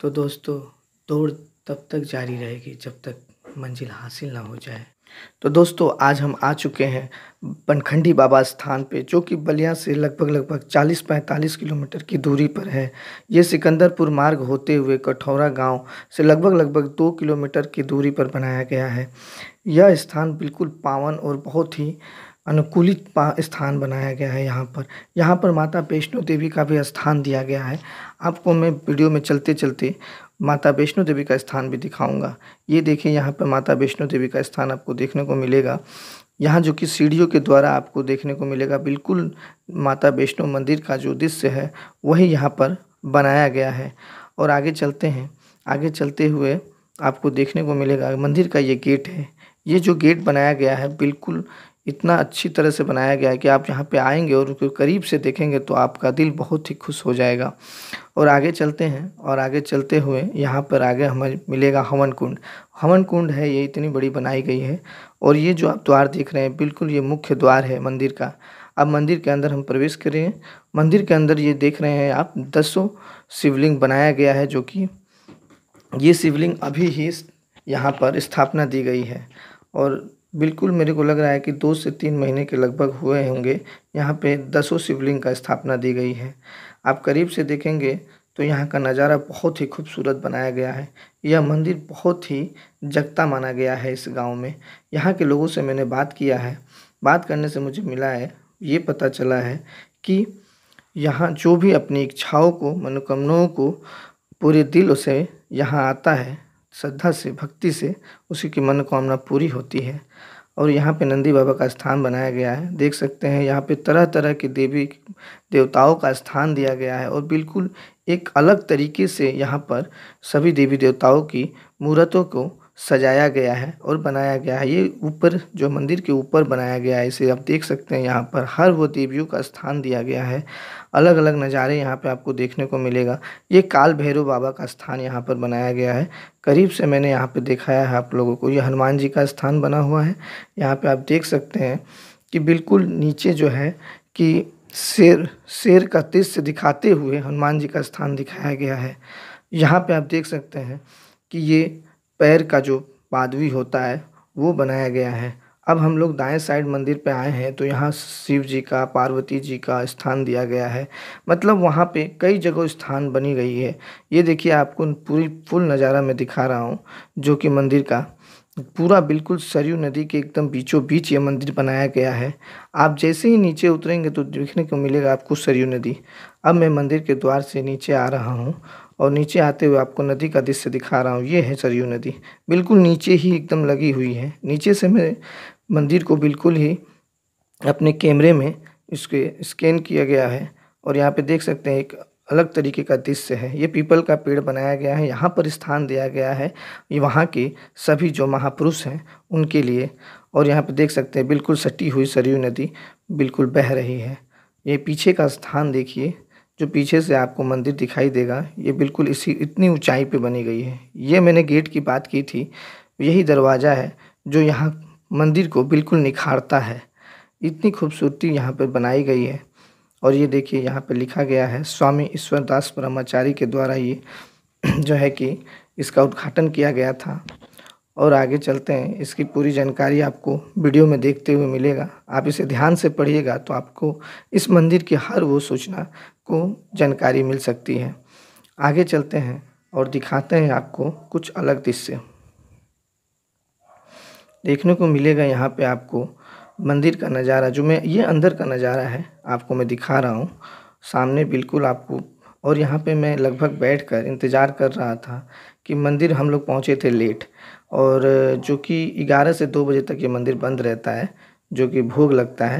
तो दोस्तों दौड़ तब तक जारी रहेगी जब तक मंजिल हासिल ना हो जाए तो दोस्तों आज हम आ चुके हैं बनखंडी बाबा स्थान पे जो कि बलिया से लगभग लगभग 40-45 किलोमीटर की दूरी पर है ये सिकंदरपुर मार्ग होते हुए कठौरा गांव से लगभग लगभग दो किलोमीटर की दूरी पर बनाया गया है यह स्थान बिल्कुल पावन और बहुत ही अनुकूलित पा स्थान बनाया गया है यहाँ पर यहाँ पर माता वैष्णो देवी का भी स्थान दिया गया है आपको मैं वीडियो में चलते चलते माता वैष्णो देवी का स्थान भी दिखाऊंगा ये देखिए यहाँ पर माता वैष्णो देवी का स्थान आपको देखने को मिलेगा यहाँ जो कि सीढ़ियों के द्वारा आपको देखने को मिलेगा बिल्कुल माता वैष्णो मंदिर का जो दृश्य है वही यहाँ पर बनाया गया है और आगे चलते हैं आगे चलते हुए आपको देखने को मिलेगा मंदिर का ये गेट है ये जो गेट बनाया गया है बिल्कुल इतना अच्छी तरह से बनाया गया है कि आप यहाँ पे आएंगे और उसको करीब से देखेंगे तो आपका दिल बहुत ही खुश हो जाएगा और आगे चलते हैं और आगे चलते हुए यहाँ पर आगे हमें मिलेगा हवन कुंड हवन कुंड है ये इतनी बड़ी बनाई गई है और ये जो आप द्वार देख रहे हैं बिल्कुल ये मुख्य द्वार है मंदिर का अब मंदिर के अंदर हम प्रवेश करें मंदिर के अंदर ये देख रहे हैं आप दसों शिवलिंग बनाया गया है जो कि ये शिवलिंग अभी ही यहाँ पर स्थापना दी गई है और बिल्कुल मेरे को लग रहा है कि दो से तीन महीने के लगभग हुए होंगे यहाँ पे दसों शिवलिंग का स्थापना दी गई है आप करीब से देखेंगे तो यहाँ का नज़ारा बहुत ही खूबसूरत बनाया गया है यह मंदिर बहुत ही जगता माना गया है इस गांव में यहाँ के लोगों से मैंने बात किया है बात करने से मुझे मिला है ये पता चला है कि यहाँ जो भी अपनी इच्छाओं को मनोकामनाओं को पूरे दिल से यहाँ आता है श्रद्धा से भक्ति से उसी की मनोकामना पूरी होती है और यहाँ पे नंदी बाबा का स्थान बनाया गया है देख सकते हैं यहाँ पे तरह तरह के देवी देवताओं का स्थान दिया गया है और बिल्कुल एक अलग तरीके से यहाँ पर सभी देवी देवताओं की मूर्तों को सजाया गया है और बनाया गया है ये ऊपर जो मंदिर के ऊपर बनाया गया है इसे आप देख सकते हैं यहाँ पर हर वो देवियों का स्थान दिया गया है अलग अलग नज़ारे यहाँ पे आपको देखने को मिलेगा ये काल भैरव बाबा का स्थान यहाँ पर बनाया गया है करीब से मैंने यहाँ पे दिखाया है आप लोगों को ये हनुमान जी का स्थान बना हुआ है यहाँ पर आप देख सकते हैं कि बिल्कुल नीचे जो है कि शेर शेर का दृश्य दिखाते हुए हनुमान जी का स्थान दिखाया गया है यहाँ पर आप देख सकते हैं कि ये पैर का जो पादवी होता है वो बनाया गया है अब हम लोग दाएं साइड मंदिर पे आए हैं तो यहाँ शिव जी का पार्वती जी का स्थान दिया गया है मतलब वहाँ पे कई जगह स्थान बनी गई है ये देखिए आपको पूरी फुल नज़ारा मैं दिखा रहा हूँ जो कि मंदिर का पूरा बिल्कुल सरयू नदी के एकदम बीचों बीच ये मंदिर बनाया गया है आप जैसे ही नीचे उतरेंगे तो देखने को मिलेगा आपको सरयू नदी अब मैं मंदिर के द्वार से नीचे आ रहा हूँ और नीचे आते हुए आपको नदी का दृश्य दिखा रहा हूँ ये है सरयू नदी बिल्कुल नीचे ही एकदम लगी हुई है नीचे से मैं मंदिर को बिल्कुल ही अपने कैमरे में इसके स्कैन किया गया है और यहाँ पे देख सकते हैं एक अलग तरीके का दृश्य है ये पीपल का पेड़ बनाया गया है यहाँ पर स्थान दिया गया है ये वहाँ के सभी जो महापुरुष हैं उनके लिए और यहाँ पे देख सकते हैं बिल्कुल सटी हुई सरयू नदी बिल्कुल बह रही है ये पीछे का स्थान देखिए जो पीछे से आपको मंदिर दिखाई देगा ये बिल्कुल इसी इतनी ऊंचाई पे बनी गई है ये मैंने गेट की बात की थी यही दरवाज़ा है जो यहाँ मंदिर को बिल्कुल निखारता है इतनी खूबसूरती यहाँ पर बनाई गई है और ये देखिए यहाँ पर लिखा गया है स्वामी ईश्वरदास ब्रह्माचारी के द्वारा ये जो है कि इसका उद्घाटन किया गया था और आगे चलते हैं इसकी पूरी जानकारी आपको वीडियो में देखते हुए मिलेगा आप इसे ध्यान से पढ़िएगा तो आपको इस मंदिर की हर वो सूचना को जानकारी मिल सकती है आगे चलते हैं और दिखाते हैं आपको कुछ अलग दृश्य देखने को मिलेगा यहाँ पे आपको मंदिर का नज़ारा जो मैं ये अंदर का नज़ारा है आपको मैं दिखा रहा हूँ सामने बिल्कुल आपको और यहाँ पे मैं लगभग बैठकर इंतज़ार कर रहा था कि मंदिर हम लोग पहुँचे थे लेट और जो कि ग्यारह से दो बजे तक ये मंदिर बंद रहता है जो कि भोग लगता है